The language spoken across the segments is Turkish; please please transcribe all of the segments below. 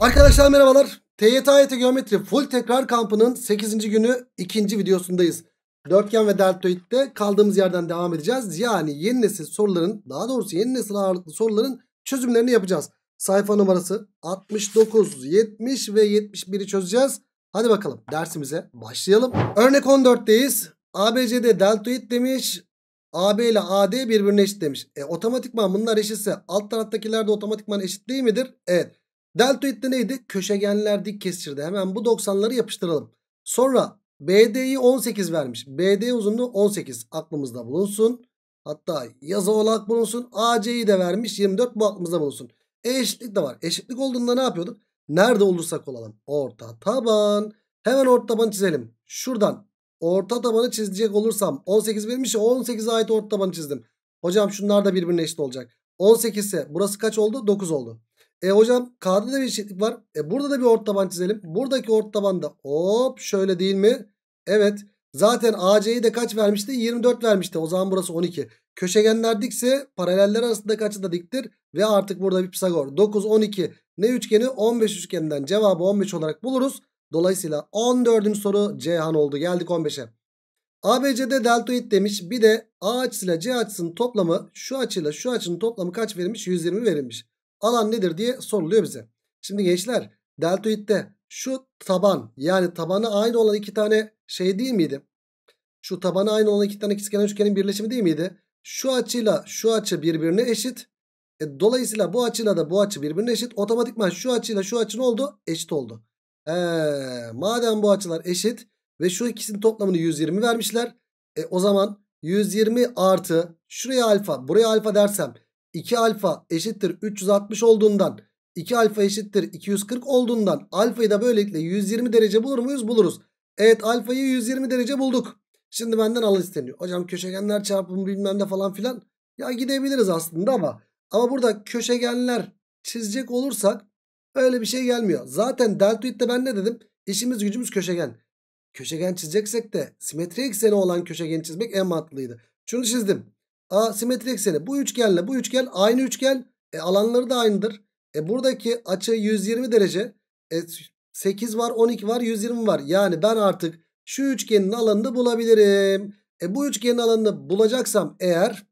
Arkadaşlar merhabalar. TYT Geometri Full Tekrar Kampı'nın 8. günü 2. videosundayız. Dörtgen ve deltoid'de kaldığımız yerden devam edeceğiz. Yani yeni nesil soruların, daha doğrusu yeni nesil ağırlıklı soruların çözümlerini yapacağız. Sayfa numarası 69, 70 ve 71'i çözeceğiz. Hadi bakalım dersimize başlayalım. Örnek 14'teyiz. ABCD deltoid demiş. AB ile AD birbirine eşit demiş. E otomatikman bunlar eşitse alt taraftakiler de otomatikman eşit değil midir? Evet. Deltoid'de neydi? Köşegenler dik kestirdi. Hemen bu 90'ları yapıştıralım. Sonra BD'yi 18 vermiş. BD uzunluğu 18 aklımızda bulunsun. Hatta yazı olarak bulunsun. AC'yi de vermiş 24 bu aklımızda bulunsun. E eşitlik de var. Eşitlik olduğunda ne yapıyorduk? Nerede olursak olalım. Orta taban. Hemen orta tabanı çizelim. Şuradan orta tabanı çizecek olursam 18 vermiş 18'e ait orta tabanı çizdim. Hocam şunlar da birbirine eşit olacak. 18 ise burası kaç oldu? 9 oldu. E hocam K'da da bir eşitlik var. E burada da bir ort taban çizelim. Buradaki ort taban da hop şöyle değil mi? Evet. Zaten AC'yi de kaç vermişti? 24 vermişti. O zaman burası 12. Köşegenler dikse paraleller arasında kaçı da diktir? Ve artık burada bir Pisagor. 9, 12. Ne üçgeni? 15 üçgeninden cevabı 15 olarak buluruz. Dolayısıyla 14. soru Cihan oldu. Geldik 15'e. ABC'de deltoid demiş. Bir de A açısıyla C açısının toplamı şu açıyla şu açının toplamı kaç verilmiş? 120 verilmiş alan nedir diye soruluyor bize. Şimdi gençler deltoidde şu taban yani tabanı aynı olan iki tane şey değil miydi? Şu tabanı aynı olan iki tane ikizkenar üçgenin birleşimi değil miydi? Şu açıyla şu açı birbirine eşit. E, dolayısıyla bu açıyla da bu açı birbirine eşit. Otomatikman şu açıyla şu açı ne oldu? Eşit oldu. Ee, madem bu açılar eşit ve şu ikisinin toplamını 120 vermişler. E, o zaman 120 artı şuraya alfa buraya alfa dersem 2 alfa eşittir 360 olduğundan 2 alfa eşittir 240 olduğundan alfayı da böylelikle 120 derece bulur muyuz? Buluruz. Evet alfayı 120 derece bulduk. Şimdi benden al isteniyor. Hocam köşegenler çarpımı bilmem ne falan filan. Ya gidebiliriz aslında ama. Ama burada köşegenler çizecek olursak öyle bir şey gelmiyor. Zaten deltoid'de ben ne dedim? İşimiz gücümüz köşegen. Köşegen çizeceksek de simetri ekseni olan köşegeni çizmek en mantıklıydı. Şunu çizdim. A simetri ekseni. Bu üçgenle bu üçgen aynı üçgen. E, alanları da aynıdır. E, buradaki açı 120 derece. E, 8 var 12 var 120 var. Yani ben artık şu üçgenin alanını bulabilirim. E, bu üçgenin alanını bulacaksam eğer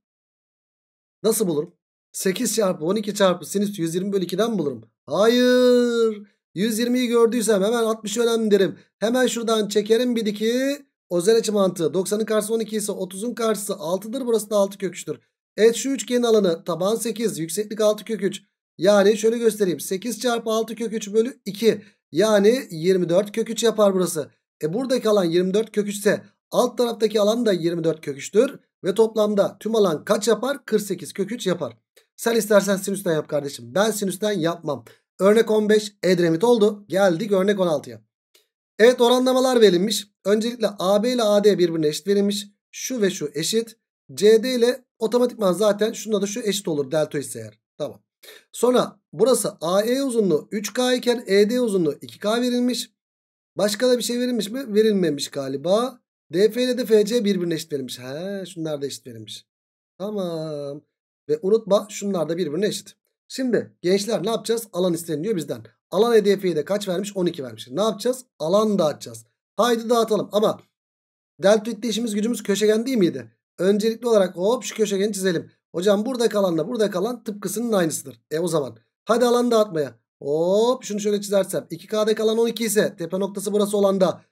nasıl bulurum? 8 çarpı 12 çarpı sinüs 120 bölü 2'den bulurum. Hayır. 120'yi gördüysem hemen 60 önemli derim. Hemen şuradan çekerim bir diki. Özel açı mantığı 90'ın karşısı 12 ise 30'un karşısı 6'dır. Burası da 6 köküçtür. Evet şu üçgenin alanı taban 8 yükseklik 6 kök 3. Yani şöyle göstereyim 8 çarpı 6 kök 3 bölü 2 yani 24 kök 3 yapar burası. E buradaki alan 24 kök 3 ise alt taraftaki alan da 24 kök 3'tür. Ve toplamda tüm alan kaç yapar? 48 kök 3 yapar. Sen istersen sinüsten yap kardeşim. Ben sinüsten yapmam. Örnek 15 Edremit oldu. Geldik örnek 16'ya. Evet oranlamalar verilmiş. Öncelikle AB ile AD birbirine eşit verilmiş. Şu ve şu eşit. CD ile otomatikman zaten şunda da şu eşit olur delta ise eğer. Tamam. Sonra burası AE uzunluğu 3K iken ED uzunluğu 2K verilmiş. Başka da bir şey verilmiş mi? Verilmemiş galiba. DF ile de FC birbirine eşit verilmiş. He şunlar da eşit verilmiş. Tamam. Ve unutma şunlar da birbirine eşit. Şimdi gençler ne yapacağız? Alan isteniliyor bizden. Alan hedefiye de kaç vermiş? 12 vermiş. Ne yapacağız? Alan dağıtacağız. Haydi dağıtalım ama deltoidde işimiz gücümüz köşegen değil miydi? Öncelikli olarak hop şu köşegeni çizelim. Hocam burada kalanla burada kalan tıpkısının aynısıdır. E o zaman hadi alan dağıtmaya. Hop şunu şöyle çizersem 2K'da kalan 12 ise tepe noktası burası olanda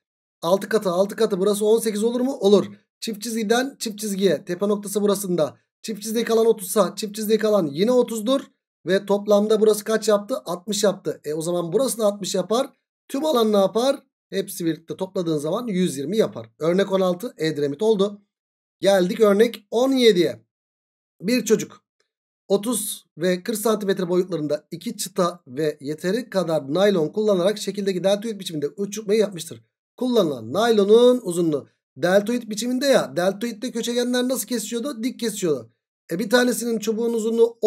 6 katı 6 katı burası 18 olur mu? Olur. Çift çizgiden çift çizgiye tepe noktası burasında. Çift çizgiye kalan 30 sa çift çizgiye kalan yine 30'dur. Ve toplamda burası kaç yaptı? 60 yaptı. E o zaman burası da 60 yapar. Tüm alan ne yapar? Hepsi birlikte topladığın zaman 120 yapar. Örnek 16 Edremit oldu. Geldik örnek 17'ye. Bir çocuk 30 ve 40 cm boyutlarında iki çıta ve yeteri kadar naylon kullanarak şekildeki deltoid biçiminde uçukmayı yapmıştır. Kullanılan naylonun uzunluğu deltoid biçiminde ya deltoidde köşegenler nasıl kesiyordu? Dik kesiyordu. E bir tanesinin çubuğun uzunluğu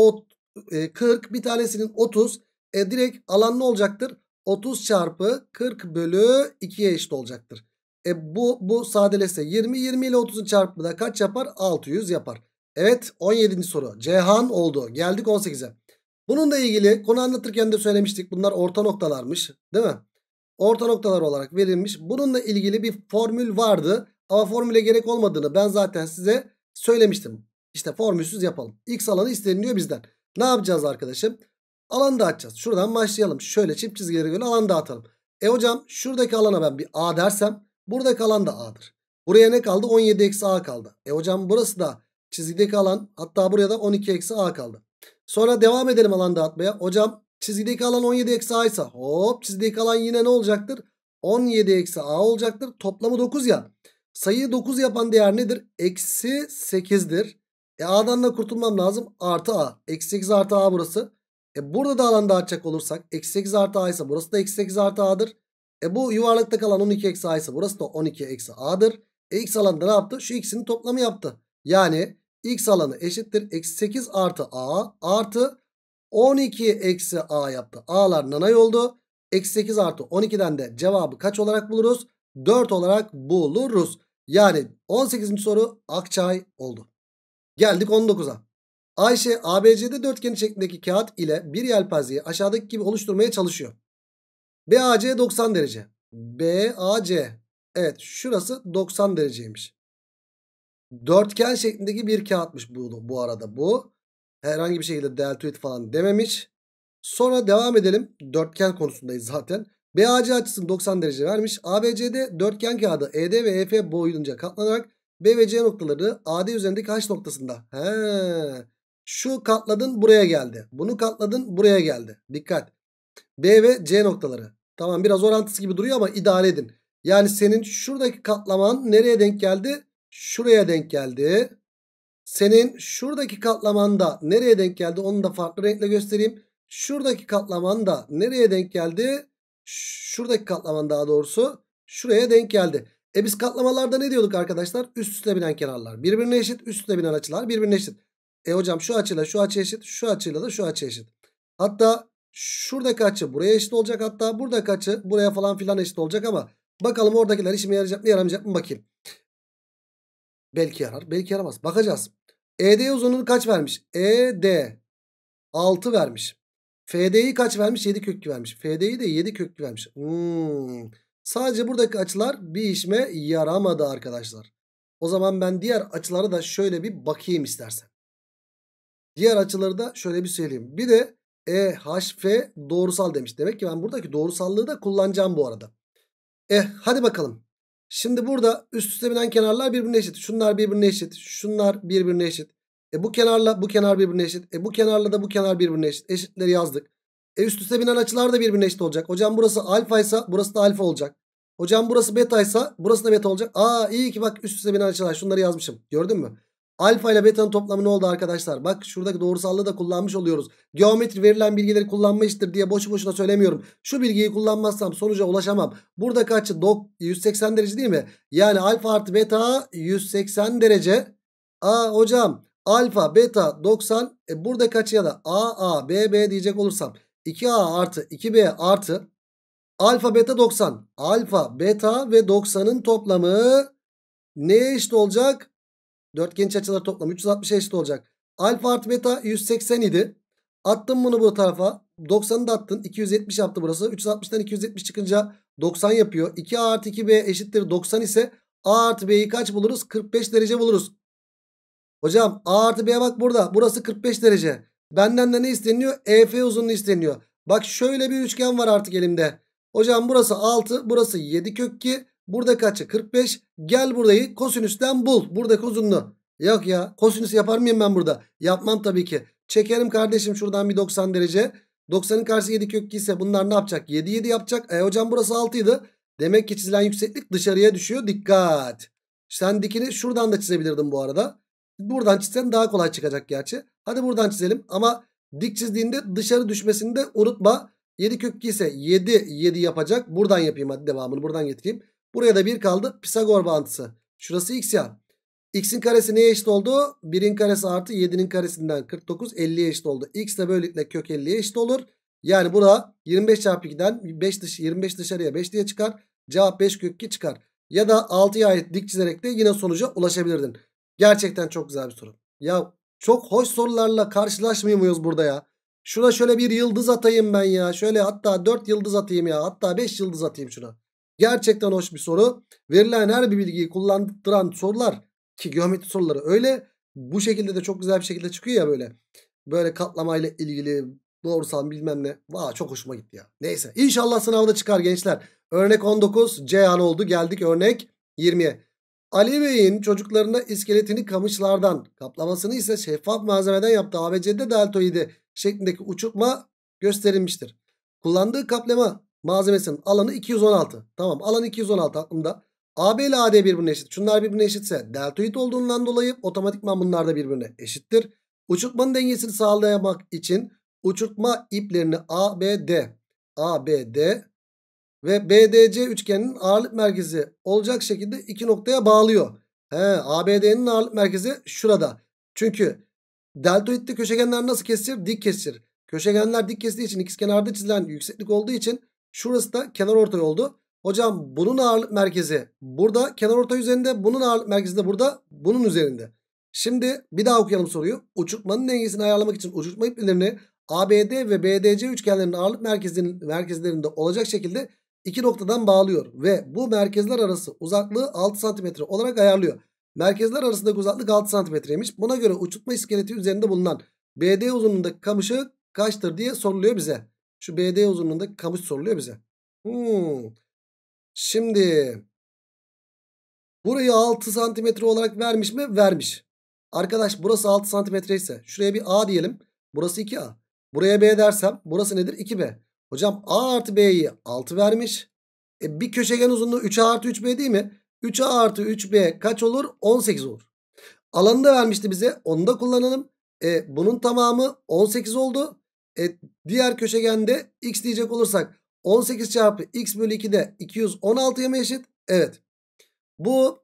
e, 40 bir tanesinin 30. E, direkt alan ne olacaktır? 30 çarpı 40 bölü 2'ye eşit olacaktır. E, bu, bu sadeleşse 20. 20 ile 30'un çarpımı da kaç yapar? 600 yapar. Evet 17. soru. Cehan oldu. Geldik 18'e. Bununla ilgili konu anlatırken de söylemiştik. Bunlar orta noktalarmış değil mi? Orta noktalar olarak verilmiş. Bununla ilgili bir formül vardı. Ama formüle gerek olmadığını ben zaten size söylemiştim. İşte formülsüz yapalım. X alanı isteniliyor bizden. Ne yapacağız arkadaşım? Alan dağıtacağız. Şuradan başlayalım. Şöyle çift çizgileri göre alan dağıtalım. E hocam şuradaki alana ben bir A dersem buradaki alan da A'dır. Buraya ne kaldı? 17 eksi A kaldı. E hocam burası da çizgideki alan hatta buraya da 12 eksi A kaldı. Sonra devam edelim alan dağıtmaya. Hocam çizgideki alan 17 eksi A ise hop çizgideki alan yine ne olacaktır? 17 eksi A olacaktır. Toplamı 9 ya. Sayıyı 9 yapan değer nedir? Eksi 8'dir. E A'dan da kurtulmam lazım. Artı A. Eksi 8 artı A burası. E burada da alan dağıtacak olursak. Eksi 8 artı A ise burası da eksi 8 artı A'dır. E bu yuvarlakta kalan 12 eksi A ise burası da 12 eksi A'dır. E X alanında ne yaptı? Şu X'in toplamı yaptı. Yani X alanı eşittir. Eksi 8 artı A artı 12 eksi A yaptı. A'lar nanay oldu. Eksi 8 artı 12'den de cevabı kaç olarak buluruz? 4 olarak buluruz. Yani 18. soru Akçay oldu. Geldik 19'a. Ayşe ABC'de dörtgeni şeklindeki kağıt ile bir yelpazeyi aşağıdaki gibi oluşturmaya çalışıyor. BAC 90 derece. BAC. Evet şurası 90 dereceymiş. Dörtgen şeklindeki bir kağıtmış bu, bu arada bu. Herhangi bir şekilde deltoid falan dememiş. Sonra devam edelim. Dörtgen konusundayız zaten. BAC açısını 90 derece vermiş. ABCD dörtgen kağıdı ED ve EF boyunca katlanarak B ve C noktaları AD üzerindeki H noktasında. He. Şu katladın buraya geldi. Bunu katladın buraya geldi. Dikkat. B ve C noktaları. Tamam biraz orantısı gibi duruyor ama idare edin. Yani senin şuradaki katlaman nereye denk geldi? Şuraya denk geldi. Senin şuradaki katlaman da nereye denk geldi? Onu da farklı renkle göstereyim. Şuradaki katlaman da nereye denk geldi? Şuradaki katlaman daha doğrusu şuraya denk geldi. E biz katlamalarda ne diyorduk arkadaşlar? Üst üste binen kenarlar birbirine eşit. Üst üste binen açılar birbirine eşit. E hocam şu açıyla şu açı eşit. Şu açıyla da şu açı eşit. Hatta şuradaki açı buraya eşit olacak. Hatta buradaki açı buraya falan filan eşit olacak ama bakalım oradakiler işime yarayacak mı yaramayacak mı bakayım. Belki yarar belki yaramaz. Bakacağız. ED uzunluğunu kaç vermiş? ED 6 vermiş. FD'yi kaç vermiş? 7 kökü vermiş. FD'yi de 7 kökü vermiş. Hmm. Sadece buradaki açılar bir işime yaramadı arkadaşlar. O zaman ben diğer açılara da şöyle bir bakayım istersen. Diğer açıları da şöyle bir söyleyeyim. Bir de EHF doğrusal demiş. Demek ki ben buradaki doğrusallığı da kullanacağım bu arada. Eh hadi bakalım. Şimdi burada üst üste binen kenarlar birbirine eşit. Şunlar birbirine eşit. Şunlar birbirine eşit. E bu kenarla bu kenar birbirine eşit. E bu kenarla da bu kenar birbirine eşit. Eşitleri yazdık. E üst üste binen açılar da birbirine eşit olacak. Hocam burası alfa ise burası da alfa olacak. Hocam burası beta ise burası da beta olacak. Aa iyi ki bak üst üste binen açılar şunları yazmışım. Gördün mü? Alfa ile beta'nın toplamı ne oldu arkadaşlar? Bak şuradaki doğrusallığı da kullanmış oluyoruz. Geometri verilen bilgileri kullanmıştır diye boşu boşuna söylemiyorum. Şu bilgiyi kullanmazsam sonuca ulaşamam. Buradaki açı 180 derece değil mi? Yani alfa artı beta 180 derece. Aa hocam alfa beta 90. E buradaki açıya da A A B B diyecek olursam. 2A artı 2B artı alfa beta 90. Alfa beta ve 90'ın toplamı neye eşit olacak? Dörtgen açıları toplamı 360 eşit olacak. Alfa artı beta 180 idi. Attım bunu bu tarafa. 90'ı da attın. 270 yaptı burası. 360'dan 270 çıkınca 90 yapıyor. 2A artı 2B eşittir 90 ise A artı B'yi kaç buluruz? 45 derece buluruz. Hocam A artı B'ye bak burada. Burası 45 derece. Benden de ne isteniyor? EF uzunluğu isteniyor. Bak şöyle bir üçgen var artık elimde. Hocam burası 6, burası 7 kök 2. Burada kaçı? 45. Gel burayı kosinüsten bul. Buradaki uzunluğu. Yok ya. Kosinüs yapar mıyım ben burada? Yapmam tabii ki. Çekerim kardeşim şuradan bir 90 derece. 90'ın karşısı 7 kök 2 ise bunlar ne yapacak? 7 7 yapacak. E hocam burası 6 idi. Demek ki çizilen yükseklik dışarıya düşüyor. Dikkat. Sen dikini şuradan da çizebilirdin bu arada. Buradan çizsen daha kolay çıkacak gerçi. Hadi buradan çizelim ama dik çizdiğinde dışarı düşmesini de unutma. 7 kök 2 ise 7 7 yapacak. Buradan yapayım hadi devamını buradan getireyim. Buraya da 1 kaldı. Pisagor bağıntısı. Şurası x ya. X'in karesi neye eşit oldu? 1'in karesi artı 7'nin karesinden 49 50'ye eşit oldu. X de böylelikle kök 50'ye eşit olur. Yani bura 25 çarpı 2'den 5 dış, 25 dışarıya 5 diye çıkar. Cevap 5 kök 2 çıkar. Ya da 6'ya ait dik çizerek de yine sonuca ulaşabilirdin. Gerçekten çok güzel bir soru. Ya çok hoş sorularla karşılaşmıyor muyuz burada ya? Şuna şöyle bir yıldız atayım ben ya. Şöyle hatta 4 yıldız atayım ya. Hatta 5 yıldız atayım şuna. Gerçekten hoş bir soru. Verilen her bir bilgiyi kullandıran sorular ki geometri soruları öyle bu şekilde de çok güzel bir şekilde çıkıyor ya böyle. Böyle katlamayla ilgili doğrusal bilmem ne. Vaa çok hoşuma gitti ya. Neyse inşallah sınavda çıkar gençler. Örnek 19 Ceyhan oldu geldik örnek 20'ye. Ali Bey'in çocuklarına iskeletini kamışlardan, kaplamasını ise şeffaf malzemeden yaptığı ABC'de deltoidi şeklindeki uçurtma gösterilmiştir. Kullandığı kaplama malzemesinin alanı 216. Tamam alan 216 aklımda. AB ile AD birbirine eşit. Şunlar birbirine eşitse deltoid olduğundan dolayı otomatikman bunlar da birbirine eşittir. Uçurtmanın dengesini sağlayamak için uçurtma iplerini ABD ABD ve BDC üçgeninin ağırlık merkezi olacak şekilde iki noktaya bağlıyor. He, ABD'nin ağırlık merkezi şurada. Çünkü deltoidli köşegenler nasıl kesir? Dik kesir. Köşegenler dik kestiği için ikizkenarda çizilen yükseklik olduğu için şurası da kenar ortay oldu. Hocam bunun ağırlık merkezi burada kenar ortay üzerinde, bunun ağırlık merkezi de burada, bunun üzerinde. Şimdi bir daha okuyalım soruyu. Uçurtmanın dengesini ayarlamak için uçurtma iplerini ABD ve BDC üçgenlerinin ağırlık merkezlerinde olacak şekilde iki noktadan bağlıyor ve bu merkezler arası uzaklığı 6 santimetre olarak ayarlıyor. Merkezler arasındaki uzaklık 6 santimetreymiş. Buna göre uçurtma iskeleti üzerinde bulunan BD uzunluğundaki kamışı kaçtır diye soruluyor bize. Şu BD uzunluğundaki kamış soruluyor bize. Hmm. Şimdi burayı 6 santimetre olarak vermiş mi? Vermiş. Arkadaş burası 6 santimetre ise şuraya bir A diyelim. Burası 2A. Buraya B dersem burası nedir? 2B. Hocam A artı B'yi 6 vermiş. E, bir köşegen uzunluğu 3A artı 3B değil mi? 3A artı 3B kaç olur? 18 olur. Alanı da vermişti bize. Onu da kullanalım. E, bunun tamamı 18 oldu. E, diğer köşegende x diyecek olursak 18 çarpı x bölü 2 de 216'ya mı eşit? Evet. Bu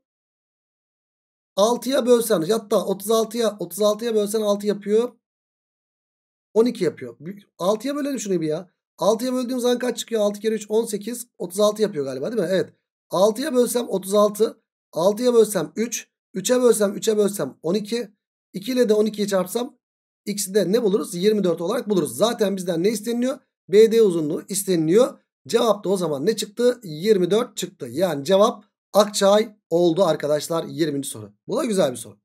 6'ya bölsen hatta 36'ya 36'ya bölsen 6 yapıyor. 12 yapıyor. 6'ya bölelim şunu bir ya. 6'ya böldüğüm zaman kaç çıkıyor? 6 kere 3 18. 36 yapıyor galiba değil mi? Evet. 6'ya bölsem 36. 6'ya bölsem 3. 3'e bölsem 3'e bölsem 12. 2 ile de 12'yi çarpsam x'i de ne buluruz? 24 olarak buluruz. Zaten bizden ne isteniliyor? BD uzunluğu isteniliyor. Cevap da o zaman ne çıktı? 24 çıktı. Yani cevap Akçay oldu arkadaşlar 20. soru. Bu da güzel bir soru.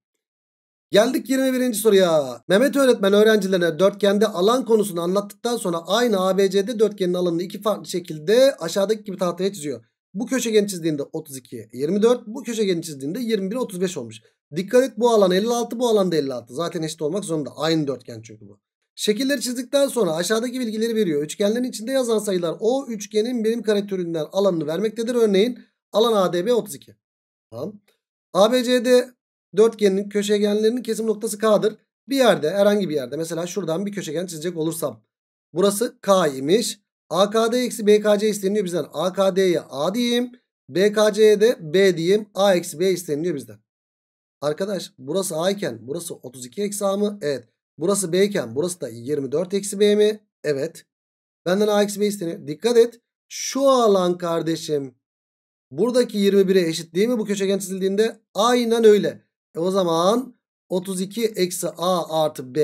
Geldik 21. soruya. Mehmet öğretmen öğrencilerine dörtgende alan konusunu anlattıktan sonra aynı ABCD dörtgenin alanını iki farklı şekilde aşağıdaki gibi tahtaya çiziyor. Bu köşegeni çizdiğinde 32 24, bu köşegeni çizdiğinde 21 35 olmuş. Dikkat et bu alan 56, bu alan da 56. Zaten eşit olmak zorunda. Aynı dörtgen çünkü bu. Şekilleri çizdikten sonra aşağıdaki bilgileri veriyor. Üçgenlerin içinde yazan sayılar o üçgenin benim kare türünden alanını vermektedir. Örneğin alan ADB 32. Tamam. ABCD Dörtgenin köşegenlerinin kesim noktası K'dır. Bir yerde herhangi bir yerde mesela şuradan bir köşegen çizecek olursam. Burası K imiş. AKD eksi BKC isteniyor bizden. AKD'ye A diyeyim. BKC'ye de B diyeyim. A eksi B isteniliyor bizden. Arkadaş burası A iken burası 32 eksi A mı? Evet. Burası B iken burası da 24 eksi B mi? Evet. Benden A eksi B isteniyor. Dikkat et. Şu alan kardeşim buradaki 21'e eşit değil mi bu köşegen çizildiğinde? Aynen öyle. E o zaman 32 eksi a artı b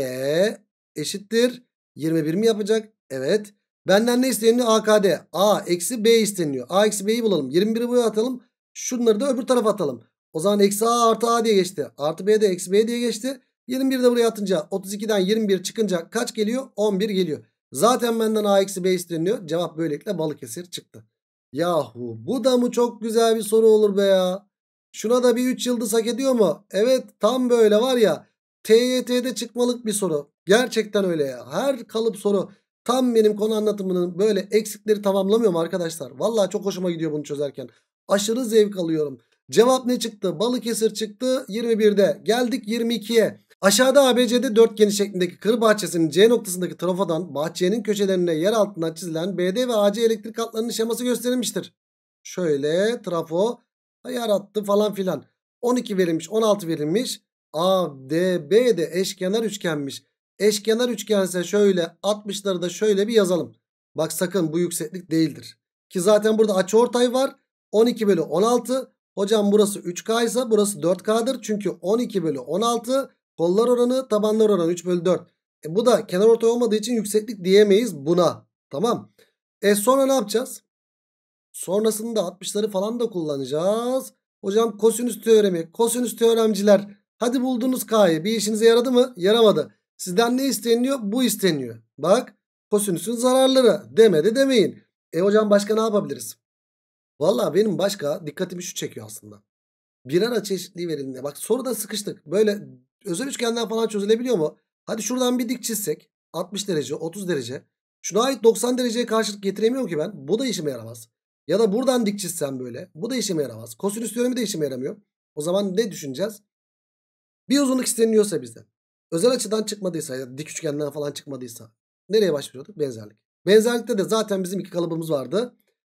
eşittir. 21 mi yapacak? Evet. Benden ne isteniyor? AKD. A eksi B isteniyor. A eksi B'yi bulalım. 21'i buraya atalım. Şunları da öbür tarafa atalım. O zaman eksi A artı A diye geçti. Artı B de eksi B diye geçti. 21'i de buraya atınca 32'den 21 çıkınca kaç geliyor? 11 geliyor. Zaten benden A eksi B isteniyor. Cevap böylelikle balık Balıkesir çıktı. Yahu bu da mı çok güzel bir soru olur be ya. Şuna da bir 3 yıldız hak ediyor mu? Evet tam böyle var ya TYT'de çıkmalık bir soru. Gerçekten öyle ya. Her kalıp soru tam benim konu anlatımının böyle eksikleri tamamlamıyorum arkadaşlar. Valla çok hoşuma gidiyor bunu çözerken. Aşırı zevk alıyorum. Cevap ne çıktı? Balıkesir çıktı 21'de. Geldik 22'ye. Aşağıda ABC'de dörtgeni şeklindeki kır bahçesinin C noktasındaki trafodan bahçenin köşelerine yer altından çizilen BD ve AC elektrik hatlarının şeması gösterilmiştir. Şöyle trafo yarattı falan filan. 12 verilmiş 16 verilmiş. A, D, B de eşkenar üçgenmiş. Eşkenar üçgense şöyle 60'ları da şöyle bir yazalım. Bak sakın bu yükseklik değildir. Ki zaten burada açı ortay var. 12 bölü 16. Hocam burası 3K ise burası 4K'dır. Çünkü 12 bölü 16 kollar oranı tabanlar oranı 3 bölü 4. E bu da kenar ortay olmadığı için yükseklik diyemeyiz buna. Tamam. E sonra ne yapacağız? Sonrasında 60'ları falan da kullanacağız. Hocam kosinüs teoremi. Kosinüs teoremciler. Hadi buldunuz K'yı. Bir işinize yaradı mı? Yaramadı. Sizden ne isteniyor? Bu isteniyor. Bak kosinüsün zararları. Demedi demeyin. E hocam başka ne yapabiliriz? Valla benim başka dikkatimi şu çekiyor aslında. Birer açı eşitliği verildiğinde. Bak soruda sıkıştık. Böyle özel üçgenden falan çözülebiliyor mu? Hadi şuradan bir dik çizsek. 60 derece, 30 derece. Şuna ait 90 dereceye karşılık getiremiyorum ki ben. Bu da işime yaramaz. Ya da buradan dik çizsem böyle. Bu da işime yaramaz. Kosinüs teoremi de işime yaramıyor. O zaman ne düşüneceğiz? Bir uzunluk isteniliyorsa bizden. Özel açıdan çıkmadıysa ya dik üçgenden falan çıkmadıysa. Nereye başlıyorduk? Benzerlik. Benzerlikte de zaten bizim iki kalıbımız vardı.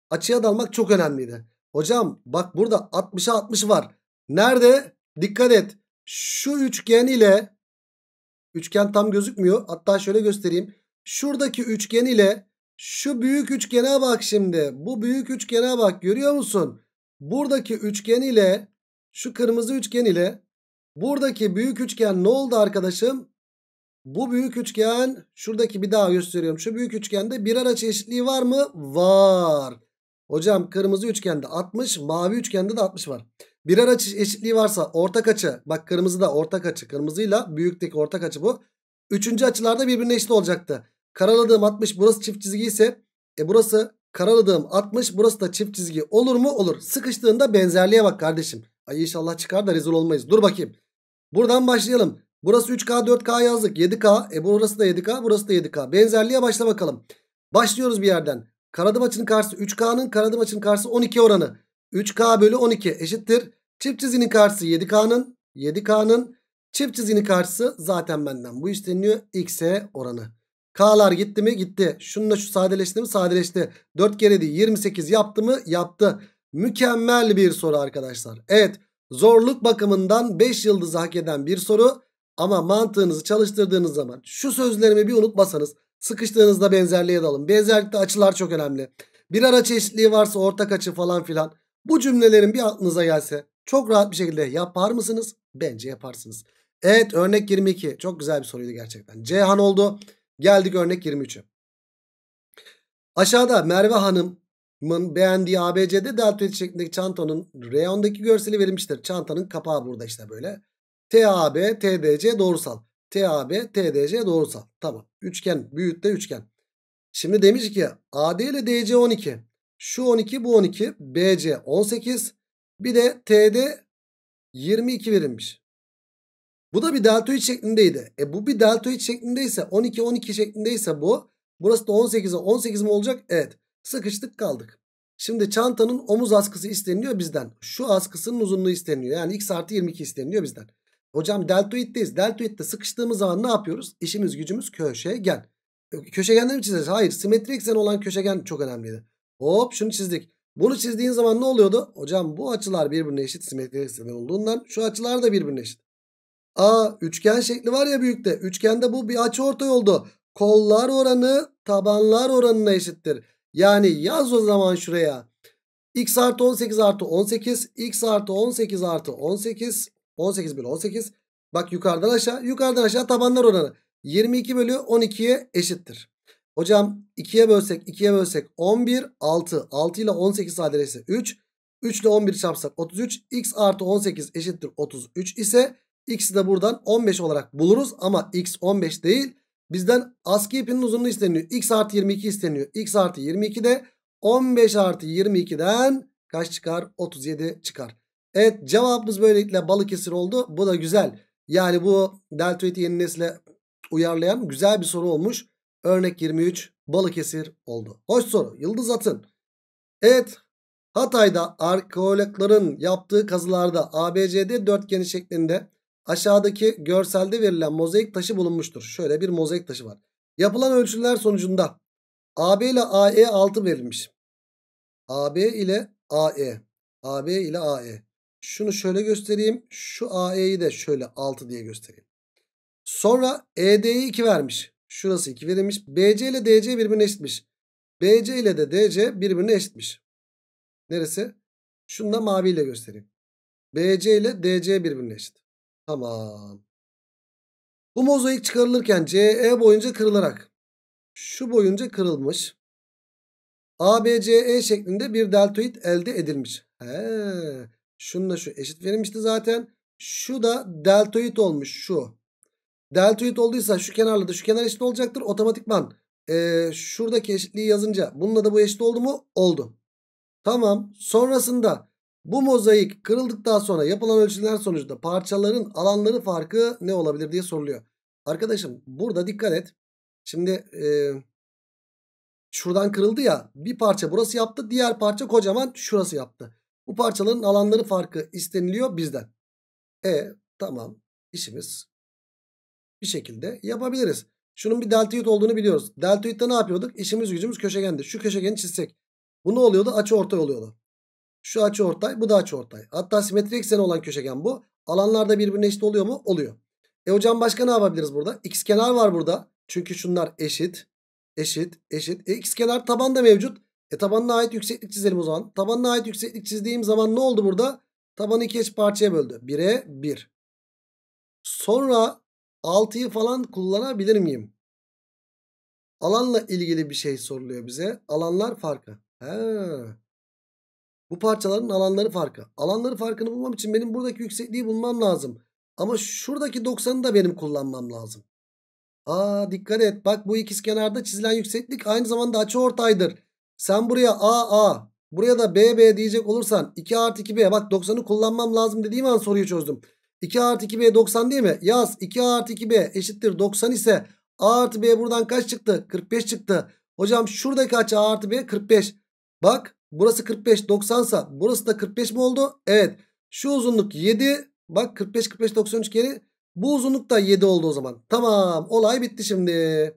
Açıya dalmak çok önemliydi. Hocam bak burada 60'a 60 var. Nerede? Dikkat et. Şu üçgen ile üçgen tam gözükmüyor. Hatta şöyle göstereyim. Şuradaki üçgen ile şu büyük üçgene bak şimdi. Bu büyük üçgene bak görüyor musun? Buradaki üçgen ile şu kırmızı üçgen ile buradaki büyük üçgen ne oldu arkadaşım? Bu büyük üçgen şuradaki bir daha gösteriyorum. Şu büyük üçgende birer açı eşitliği var mı? Var. Hocam kırmızı üçgende 60 mavi üçgende de 60 var. Birer açı eşitliği varsa ortak açı bak kırmızı da ortak açı kırmızıyla büyükteki ortak açı bu. Üçüncü açılarda birbirine eşit olacaktı. Karaladığım 60 burası çift çizgi ise e burası karaladığım 60 burası da çift çizgi olur mu? Olur. Sıkıştığında benzerliğe bak kardeşim. Ay inşallah çıkar da rezil olmayız. Dur bakayım. Buradan başlayalım. Burası 3K 4K yazdık. 7K. E burası da 7K. Burası da 7K. Benzerliğe başla bakalım. Başlıyoruz bir yerden. Karadım açının karşısı 3K'nın. Karadım açının karşısı 12 oranı. 3K bölü 12 eşittir. Çift çizginin karşısı 7K'nın. 7K'nın. Çift çizginin karşısı zaten benden. Bu isteniyor. X'e oranı. K'lar gitti mi? Gitti. Şununla şu sadeleşti mi? Sadeleşti. 4 kere değil 28 yaptı mı? Yaptı. Mükemmel bir soru arkadaşlar. Evet zorluk bakımından 5 yıldız hak eden bir soru. Ama mantığınızı çalıştırdığınız zaman şu sözlerimi bir unutmasanız sıkıştığınızda benzerliğe dalın. Benzerlikte açılar çok önemli. Bir ara çeşitliği varsa ortak açı falan filan. Bu cümlelerin bir aklınıza gelse çok rahat bir şekilde yapar mısınız? Bence yaparsınız. Evet örnek 22 çok güzel bir soruydu gerçekten. Ceyhan oldu. Geldik örnek 23'e. Aşağıda Merve Hanım'ın beğendiği ABC'de deltoid şeklindeki çantanın reyondaki görseli verilmiştir. Çantanın kapağı burada işte böyle. TAB, TDC doğrusal. TAB, TDC doğrusal. Tamam. Üçgen. Büyük de üçgen. Şimdi demiş ki AD ile DC 12. Şu 12 bu 12. BC 18. Bir de TD 22 verilmiş. Bu da bir deltoid şeklindeydi. E bu bir deltoid şeklindeyse 12 12 şeklindeyse bu. Burası da 18'e 18 mi olacak? Evet. Sıkıştık kaldık. Şimdi çantanın omuz askısı isteniliyor bizden. Şu askısının uzunluğu isteniliyor. Yani x artı 22 isteniliyor bizden. Hocam deltoiddeyiz. Deltoidde sıkıştığımız zaman ne yapıyoruz? İşimiz gücümüz köşegen. E, Köşegende mi çizeceğiz? Hayır. Simetri eksen olan köşegen çok önemliydi. Hop şunu çizdik. Bunu çizdiğin zaman ne oluyordu? Hocam bu açılar birbirine eşit simetri eksen olduğundan şu açılar da birbirine eşit. A üçgen şekli var ya büyükte. Üçgende bu bir açı ortay oldu. Kollar oranı tabanlar oranına eşittir. Yani yaz o zaman şuraya. X artı 18 artı 18. X artı 18 artı 18. 18 bölü 18. Bak yukarıdan aşağı. Yukarıdan aşağı tabanlar oranı. 22 bölü 12'ye eşittir. Hocam 2'ye bölsek 2'ye bölsek 11 6 6 ile 18 sadeleşse 3 3 ile 11 çarpsak 33 x artı 18 eşittir 33 ise X'i de buradan 15 olarak buluruz ama X 15 değil. Bizden askı ipinin uzunluğu isteniyor. X artı 22 isteniyor. X artı 22 de 15 artı 22'den kaç çıkar? 37 çıkar. Evet cevabımız böylelikle Balıkesir oldu. Bu da güzel. Yani bu deltoidi yeni nesle uyarlayan güzel bir soru olmuş. Örnek 23 Balıkesir oldu. Hoş soru. Yıldız atın. Evet Hatay'da arkeologların yaptığı kazılarda ABCD dörtgeni şeklinde Aşağıdaki görselde verilen mozaik taşı bulunmuştur. Şöyle bir mozaik taşı var. Yapılan ölçüler sonucunda AB ile AE 6 verilmiş. AB ile AE. AB ile AE. Şunu şöyle göstereyim. Şu AE'yi de şöyle 6 diye göstereyim. Sonra ED'yi 2 vermiş. Şurası 2 verilmiş. BC ile DC birbirine eşitmiş. BC ile de DC birbirine eşitmiş. Neresi? Şunu da maviyle göstereyim. BC ile DC birbirine eşit. Tamam. Bu mozaik çıkarılırken CE boyunca kırılarak şu boyunca kırılmış. ABCE şeklinde bir deltoid elde edilmiş. He. Şununla şu eşit verilmişti zaten. Şu da deltoid olmuş şu. Deltoid olduysa şu kenarla da şu kenar eşit olacaktır. Otomatikman ee, şuradaki eşitliği yazınca bununla da bu eşit oldu mu? Oldu. Tamam. Sonrasında bu mozaik kırıldıktan sonra yapılan ölçümler sonucunda parçaların alanları farkı ne olabilir diye soruluyor. Arkadaşım burada dikkat et. Şimdi e, şuradan kırıldı ya bir parça burası yaptı diğer parça kocaman şurası yaptı. Bu parçaların alanları farkı isteniliyor bizden. E tamam işimiz bir şekilde yapabiliriz. Şunun bir deltoid olduğunu biliyoruz. Deltoid'de ne yapıyorduk? İşimiz gücümüz köşegende. Şu köşegeni çizsek. Bu ne oluyordu? Açı ortay oluyordu. Şu açı ortay bu da açı ortay. Hatta simetri ekseni olan köşegen bu. Alanlarda birbirine eşit oluyor mu? Oluyor. E hocam başka ne yapabiliriz burada? X kenar var burada. Çünkü şunlar eşit. Eşit. Eşit. E x kenar taban da mevcut. E tabanına ait yükseklik çizelim o zaman. Tabanına ait yükseklik çizdiğim zaman ne oldu burada? Tabanı iki eş parçaya böldü. 1'e 1. Bir. Sonra 6'yı falan kullanabilir miyim? Alanla ilgili bir şey soruluyor bize. Alanlar farkı. He. Bu parçaların alanları farkı. Alanları farkını bulmam için benim buradaki yüksekliği bulmam lazım. Ama şuradaki 90'ı da benim kullanmam lazım. Aa dikkat et bak bu kenarda çizilen yükseklik aynı zamanda açı ortaydır. Sen buraya A A buraya da B B diyecek olursan 2 artı 2B bak 90'ı kullanmam lazım dediğim an soruyu çözdüm. 2 artı 2B 90 değil mi? Yaz 2 artı 2B eşittir 90 ise A artı B buradan kaç çıktı? 45 çıktı. Hocam şuradaki açı A artı B 45. Bak burası 45 90 sa burası da 45 mi oldu? Evet. Şu uzunluk 7. Bak 45 45 93 geri. Bu uzunluk da 7 oldu o zaman. Tamam olay bitti şimdi.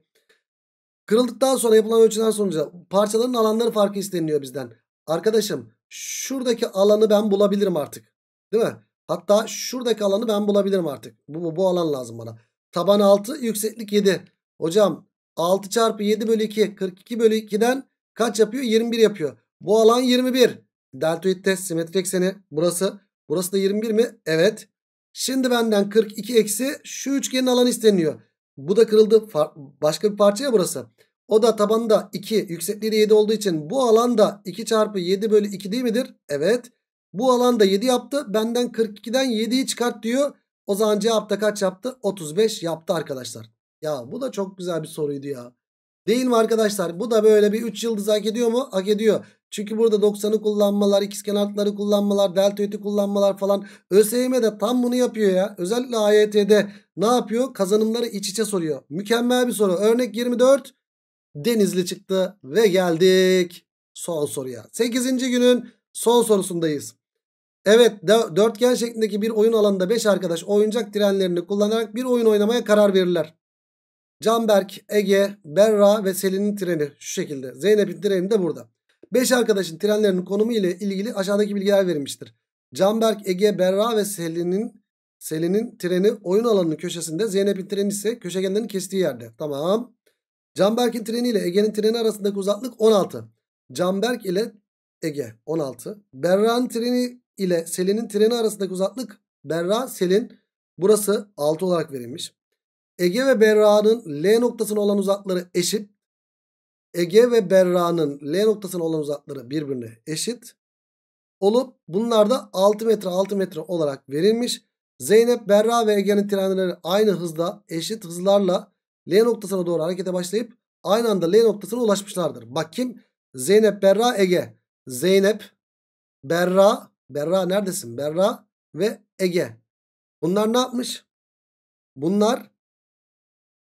Kırıldıktan sonra yapılan ölçüler sonucu parçaların alanları farkı isteniliyor bizden. Arkadaşım şuradaki alanı ben bulabilirim artık. Değil mi? Hatta şuradaki alanı ben bulabilirim artık. Bu, bu, bu alan lazım bana. Taban 6 yükseklik 7. Hocam 6 çarpı 7 bölü 2 42 bölü 2'den Kaç yapıyor? 21 yapıyor. Bu alan 21. Deltoid test simetri ekseni burası. Burası da 21 mi? Evet. Şimdi benden 42 eksi şu üçgenin alanı isteniyor. Bu da kırıldı. Başka bir parça parçaya burası. O da tabanda 2 yüksekliği de 7 olduğu için bu alanda 2 çarpı 7 bölü 2 değil midir? Evet. Bu alanda 7 yaptı. Benden 42'den 7'yi çıkart diyor. O zaman cevapta kaç yaptı? 35 yaptı arkadaşlar. Ya bu da çok güzel bir soruydu ya. Değil mi arkadaşlar? Bu da böyle bir 3 yıldız hak ediyor mu? Hak ediyor. Çünkü burada 90'ı kullanmalar, ikizkenarları kullanmalar, delta öti kullanmalar falan. ÖSYM de tam bunu yapıyor ya. Özellikle AYT'de ne yapıyor? Kazanımları iç içe soruyor. Mükemmel bir soru. Örnek 24 Denizli çıktı ve geldik son soruya. 8. günün son sorusundayız. Evet dörtgen şeklindeki bir oyun alanında 5 arkadaş oyuncak trenlerini kullanarak bir oyun oynamaya karar verirler. Canberk, Ege, Berra ve Selin'in treni şu şekilde. Zeynep'in treni de burada. 5 arkadaşın trenlerinin konumu ile ilgili aşağıdaki bilgiler verilmiştir. Canberk, Ege, Berra ve Selin'in Selin'in treni oyun alanının köşesinde. Zeynep'in treni ise köşegenlerin kestiği yerde. Tamam. Canberk'in treni ile Ege'nin treni arasındaki uzaklık 16. Canberk ile Ege 16. Berra'nın treni ile Selin'in treni arasındaki uzaklık Berra, Selin burası 6 olarak verilmiş. Ege ve Berra'nın L noktasına olan uzakları eşit. Ege ve Berra'nın L noktasına olan uzakları birbirine eşit olup bunlar da 6 metre 6 metre olarak verilmiş. Zeynep, Berra ve Ege'nin trenleri aynı hızda eşit hızlarla L noktasına doğru harekete başlayıp aynı anda L noktasına ulaşmışlardır. Bak kim? Zeynep, Berra, Ege. Zeynep, Berra, Berra neredesin? Berra ve Ege. Bunlar ne yapmış? Bunlar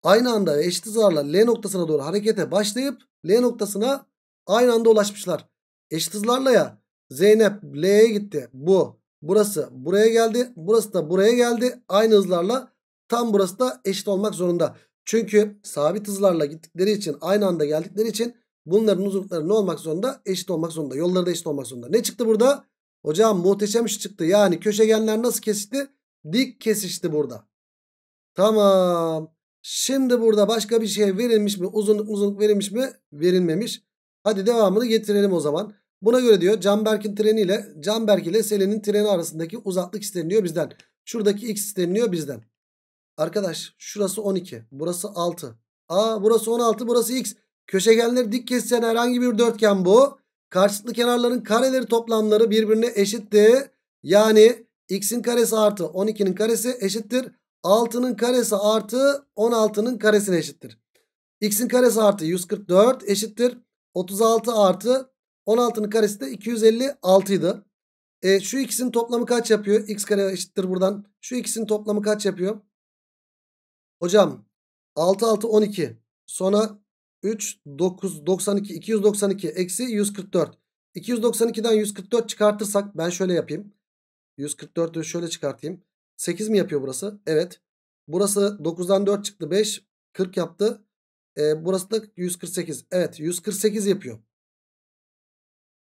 aynı anda eşit hızlarla L noktasına doğru harekete başlayıp L noktasına aynı anda ulaşmışlar. Eşit hızlarla ya Zeynep L'ye gitti. Bu burası buraya geldi. Burası da buraya geldi. Aynı hızlarla tam burası da eşit olmak zorunda. Çünkü sabit hızlarla gittikleri için aynı anda geldikleri için bunların uzunlukları ne olmak zorunda? Eşit olmak zorunda. Yolları da eşit olmak zorunda. Ne çıktı burada? Hocam muhteşem iş çıktı. Yani köşegenler nasıl kesişti? Dik kesişti burada. Tamam. Şimdi burada başka bir şey verilmiş mi? Uzunluk uzunluk verilmiş mi? Verilmemiş. Hadi devamını getirelim o zaman. Buna göre diyor Canberk'in treniyle Canberk ile Selin'in treni arasındaki uzaklık isteniliyor bizden. Şuradaki x isteniliyor bizden. Arkadaş şurası 12. Burası 6. Aa burası 16 burası x. Köşegenleri dik kesen herhangi bir dörtgen bu. Karşılıklı kenarların kareleri toplamları birbirine eşitti. Yani x'in karesi artı 12'nin karesi eşittir 6'nın karesi artı 16'nın karesine eşittir. X'in karesi artı 144 eşittir. 36 artı 16'nın karesi de 256 idi. E, şu ikisinin toplamı kaç yapıyor? X kare eşittir buradan. Şu ikisinin toplamı kaç yapıyor? Hocam 6 6 12 sonra 3 9 92 292 eksi 144. 292'den 144 çıkartırsak ben şöyle yapayım. 144'ü şöyle çıkartayım. 8 mi yapıyor burası? Evet. Burası 9'dan 4 çıktı 5. 40 yaptı. E, burası da 148. Evet 148 yapıyor.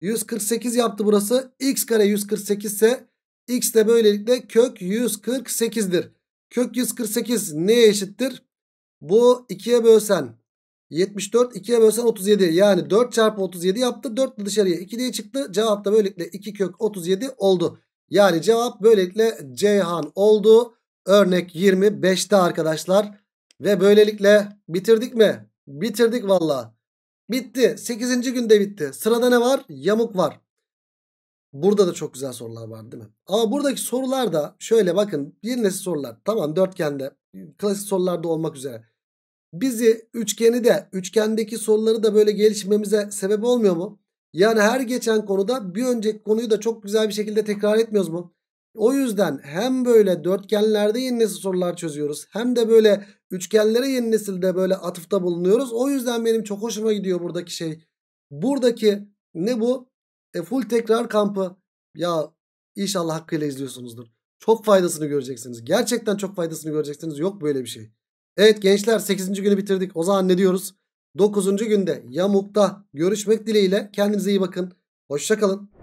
148 yaptı burası. X kare 148 ise X de böylelikle kök 148'dir. Kök 148 neye eşittir? Bu 2'ye bölsen 74 2'ye bölsen 37 yani 4 çarpı 37 yaptı. 4 dışarıya 2 diye çıktı. Cevap da böylelikle 2 kök 37 oldu. Yani cevap böylelikle Ceyhan oldu. Örnek 25'te arkadaşlar. Ve böylelikle bitirdik mi? Bitirdik valla. Bitti. 8. günde bitti. Sırada ne var? Yamuk var. Burada da çok güzel sorular var değil mi? Ama buradaki sorular da şöyle bakın. Bir nesil sorular. Tamam dörtgende. Klasik sorularda olmak üzere. Bizi üçgeni de üçgendeki soruları da böyle gelişmemize sebep olmuyor mu? Yani her geçen konuda bir önceki konuyu da çok güzel bir şekilde tekrar etmiyoruz mu? O yüzden hem böyle dörtgenlerde yeni nesil sorular çözüyoruz. Hem de böyle üçgenlere yeni nesilde böyle atıfta bulunuyoruz. O yüzden benim çok hoşuma gidiyor buradaki şey. Buradaki ne bu? E, full tekrar kampı. Ya inşallah hakkıyla izliyorsunuzdur. Çok faydasını göreceksiniz. Gerçekten çok faydasını göreceksiniz. Yok böyle bir şey. Evet gençler 8. günü bitirdik. O zaman ne diyoruz? 9. günde Yamuk'ta görüşmek dileğiyle kendinize iyi bakın. Hoşçakalın.